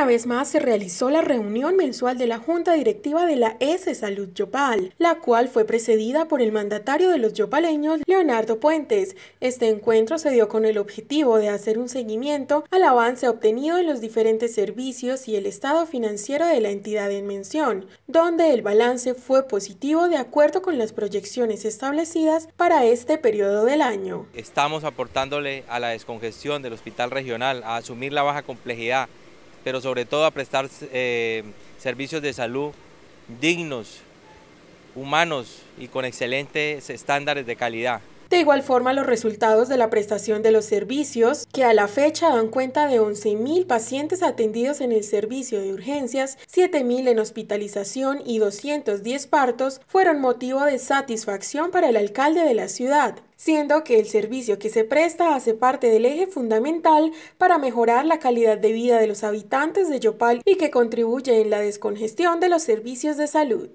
Una vez más se realizó la reunión mensual de la Junta Directiva de la S Salud Yopal, la cual fue precedida por el mandatario de los yopaleños, Leonardo Puentes. Este encuentro se dio con el objetivo de hacer un seguimiento al avance obtenido en los diferentes servicios y el estado financiero de la entidad en mención, donde el balance fue positivo de acuerdo con las proyecciones establecidas para este periodo del año. Estamos aportándole a la descongestión del hospital regional, a asumir la baja complejidad pero sobre todo a prestar eh, servicios de salud dignos, humanos y con excelentes estándares de calidad. De igual forma, los resultados de la prestación de los servicios, que a la fecha dan cuenta de 11.000 pacientes atendidos en el servicio de urgencias, 7.000 en hospitalización y 210 partos, fueron motivo de satisfacción para el alcalde de la ciudad siendo que el servicio que se presta hace parte del eje fundamental para mejorar la calidad de vida de los habitantes de Yopal y que contribuye en la descongestión de los servicios de salud.